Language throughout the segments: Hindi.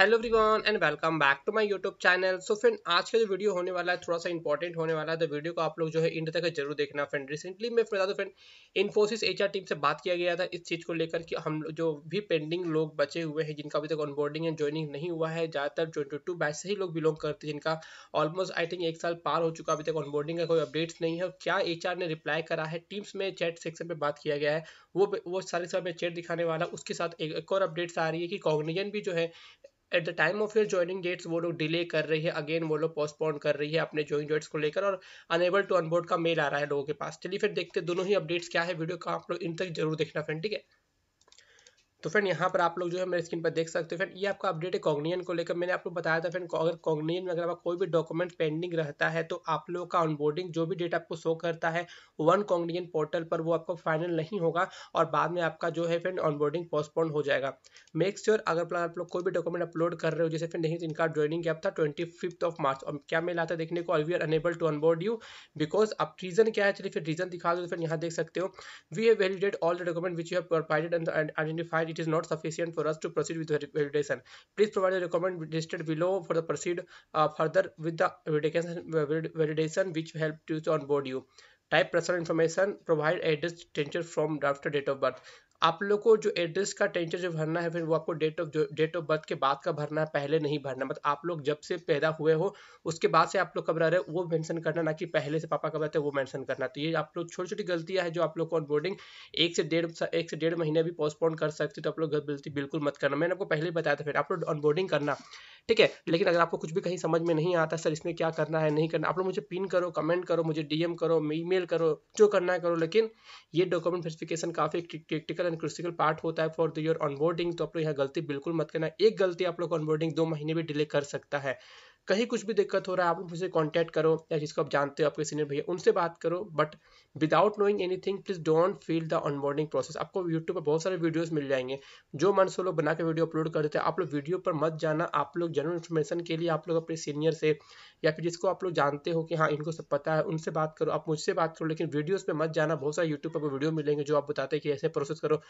Hello everyone and welcome back to my YouTube channel so friend आज का जो वीडियो होने वाला है थोड़ा सा इंपॉर्टेंट होने वाला है तो वीडियो को आप लोग जो है इंड तक जरूर देखना फ्रेंड रिसेंटली मैं बता दूँ फ्रेंड इन्फोसिस एचआर टीम से बात किया गया था इस चीज़ को लेकर कि हम जो भी पेंडिंग लोग बचे हुए हैं जिनका अभी तक ऑनबोर्डिंग एंड ज्वाइनिंग नहीं हुआ है ज़्यादातर ट्वेंटी टू बैच से ही लोग बिलोंग करते हैं जिनका ऑलमोस्ट आई थिंक एक साल पार हो चुका अभी तक ऑनबोर्डिंग का कोई अपडेट्स नहीं है क्या एच ने रिप्लाई करा है टीम्स में चैट सेक्शन में बात किया गया है वो वो सारे सब मैं चैट दिखाने वाला उसके साथ एक और अपडेट्स आ रही है कि कॉग्निजन भी जो है at the time of your joining dates वो लोग डिले कर रही है अगेन वो लोग पोस्टपोन कर रही है अपने ज्वाइन डेट्स को लेकर और अनेबल टू अनबोर्ड का मेल आ रहा है लोगों के पास चलिए फिर देखते दोनों ही अपडेट्स क्या है वीडियो का आप लोग इन तक जरूर देखना फ्रेंड ठीक है तो फ्रेंड यहाँ पर आप लोग जो है मेरे स्क्रीन पर देख सकते हो फ्रेंड ये आपका अपडेट है कॉग्नियन को लेकर मैंने आपको बताया था फ्रेंड अगर कॉग्नियन में अगर आपका कोई भी डॉक्यूमेंट पेंडिंग रहता है तो आप लोग का ऑनबोर्डिंग जो भी डेट आपको शो करता है वन कॉग्नियन पोर्टल पर वो आपका फाइनल नहीं होगा और बाद में आपका जो है फ्रेंड ऑनबोर्डिंग पोस्टपोन हो जाएगा मेक श्योर sure, अगर आप लोग कोई भी डॉक्यूमेंट अपलोड कर रहे हो जैसे फिर नहीं तो इनका ज्वाइनिंग गैप था ट्वेंटी फिफ्थ ऑफ मार्च और क्या मिला था देखने को we are unable to onboard you because अब रीजन क्या है चलिए फिर रीजन दिखा दो फिर तो यहाँ देख सकते हो we have validate all the document which you have provided and identified while it is not sufficient for us to proceed with validation. Please provide the recommended listed below for the proceed uh, further with the validation which help to onboard you. Type personal information, provide address, tenure from after date of birth. आप लोग को जो एड्रेस का टेंशन जो भरना है फिर वो आपको date of date of birth के बाद का भरना है पहले नहीं भरना मतलब आप लोग जब से पैदा हुए हो उसके बाद से आप लोग कब रह रहे हो वो मेंशन करना ना कि पहले से पापा कब रहते हैं वो मेंशन करना तो ये आप लोग छोटी छोटी गलतियां हैं जो आप लोग को ऑनबोर्डिंग एक से डेढ़ एक से डेढ़ महीने भी पोस्टपोन कर सकते तो आप लोग गलती बिल्कुल मत करना मैंने आपको पहले बताया था फिर आप लोग ऑनबोर्डिंग करना ठीक है लेकिन अगर आपको कुछ भी कहीं समझ में नहीं आता सर इसमें क्या करना है नहीं करना आप लोग मुझे पिन करो कमेंट करो मुझे डीएम करो ई करो जो करना है करो लेकिन ये डॉक्यूमेंट वेरिफिकेशन काफ़ी क्रिटिकल एंड क्रिटिकल पार्ट होता है फॉर योर ऑनबोर्डिंग तो आप लोग यहाँ गलती बिल्कुल मत करना एक गलती आप लोग ऑनबोर्डिंग दो महीने भी डिले कर सकता है कहीं कुछ भी दिक्कत हो रहा है आप मुझे कॉन्टैक्ट करो या जिसको आप जानते हो आपके सीनियर भैया उनसे बात करो but without knowing anything please don't feel the onboarding process आपको यूट्यूब पर बहुत सारे वीडियोज़ मिल जाएंगे जो मन से लोग बना के वीडियो अपलोड कर देते हैं आप लोग वीडियो पर मत जाना आप लोग जनरल इन्फॉर्मेशन के लिए आप लोग अपने सीनियर से या फिर जिसको आप लोग जानते हो कि हाँ इनको सब पता है उनसे बात करो आप मुझसे बात करो लेकिन वीडियोज पर मत जाना बहुत सारे यूट्यूब पर वीडियो मिलेंगे जो आप बताते हैं कि ऐसे प्रोसेस करो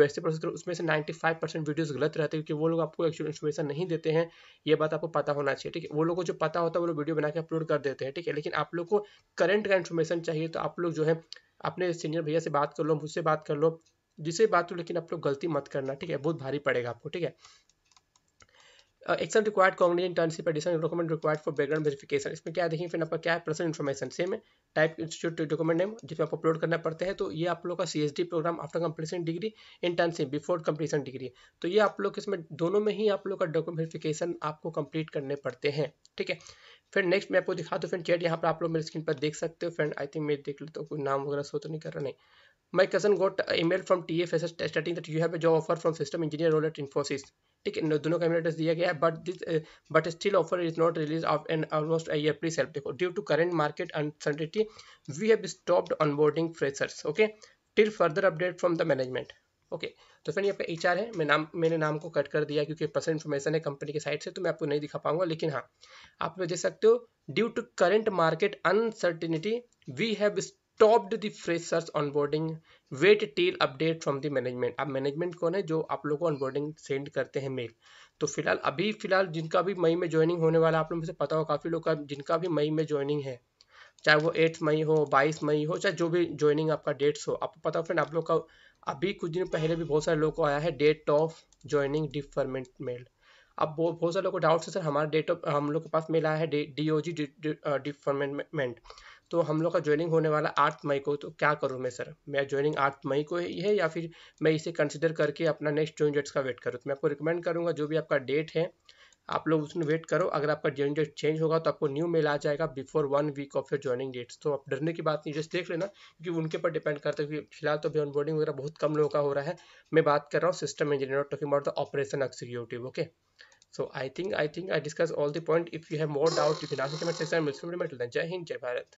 वैसे प्रोसेस करो उसमें से नाइन्टी फाइव परसेंट वीडियोज़ गलत रहते हैं क्योंकि वो लोग आपको एक्चुअल इन्फॉर्मेशन नहीं देते हैं ये बात आपको पता होना चाहिए ठीक है वो लोग को जो पता होता है वो वीडियो बना के अपलोड कर देते हैं ठीक है लेकिन आप लोग को करंट का इन्फॉर्मेशन चाहिए तो आप लोग जो है अपने सीनियर भैया से बात कर लो मुझसे बात कर लो जिसे बात हो लेकिन आप लोग गलती मत करना ठीक है बहुत भारी पड़ेगा आपको ठीक है exam required Cognizant internship addition document required for background verification इसमें क्या देखिए फिर आपका क्या है पर्सन इन्फॉर्मेशन सेम है टाइप इंस्टीट्यूट डॉक्यूमेंट नेम जिसमें आप अपलोड करना पड़ते हैं तो ये आप लोग का सी program after completion degree internship before completion degree तो ये आप लोग इसमें दोनों में ही आप लोग का डॉक्यूमेंट वेरिफिकेशन आपको कंप्लीट करने पड़ते हैं ठीक है फिर नेक्स्ट मैं आपको दिखा दूँ फ्रेंड चैट यहाँ पर आप लोग मेरे स्क्रीन पर देख सकते हो फ्रेंड आई थिंक मैं देख लेता हूँ कोई नाम वगैरह सो तो नहीं कर रहा नहीं my cousin got from T F S S starting that you have job offer from system engineer role at Infosys ठीक है दोनों का एमिलेटस दिया गया है but this but still offer is not release of an almost I pre self देखो due to current market uncertainty we have stopped onboarding freshers okay till further update from the management okay तो फ्रेंड यहाँ पे एच है मैं नाम मैंने नाम को कट कर दिया क्योंकि पर्सनल इन्फॉर्मेशन है कंपनी के साइड से तो मैं आपको नहीं दिखा पाऊंगा लेकिन हाँ आप देख सकते हो due to current market uncertainty we have stopped the freshers onboarding wait till update from the management अब मैनेजमेंट कौन है जो आप लोगों को ऑनबोर्डिंग सेंड करते हैं मेल तो फिलहाल अभी फिलहाल जिनका भी मई में ज्वाइनिंग होने वाला आप लोगों से पता हो काफ़ी लोग का जिनका भी मई में ज्वाइनिंग है चाहे वो एट्थ मई हो बाईस मई हो चाहे जो भी ज्वाइनिंग आपका डेट्स हो आपको पता हो फ्रेंड आप लोग का अभी कुछ दिन पहले भी बहुत सारे लोग को आया है date of joining deferment mail अब बहुत बहुत सारे लोग को डाउट है सर हमारा डेट ऑफ हम लोग के पास मेल आया है डी ओ जी डिफरमेंट तो हम लोग का ज्वाइनिंग होने वाला आठ मई को तो क्या करूँ मैं सर मैं ज्वाइनिंग आठ मई को ही है या फिर मैं इसे कंसिडर करके अपना नेक्स्ट ज्वाइन डेट्स का वेट करूँ तो मैं आपको रिकमेंड करूँगा जो भी आपका डेट है आप लोग उसमें वेट करो अगर आपका ज्वाइन डेट चेंज होगा तो आपको न्यू मेल आ जाएगा before one week of your joining dates तो आप डरने की बात नहीं जस्ट देख लेना क्योंकि उनके पर डिपेंड करता है क्योंकि फिलहाल तो अभी ऑनबोर्डिंग वगैरह बहुत कम लोगों का हो रहा है मैं बात कर रहा हूँ system engineer talking about the operation executive okay so I think I think I discuss all the point if you have more doubt you can ask in the comment section.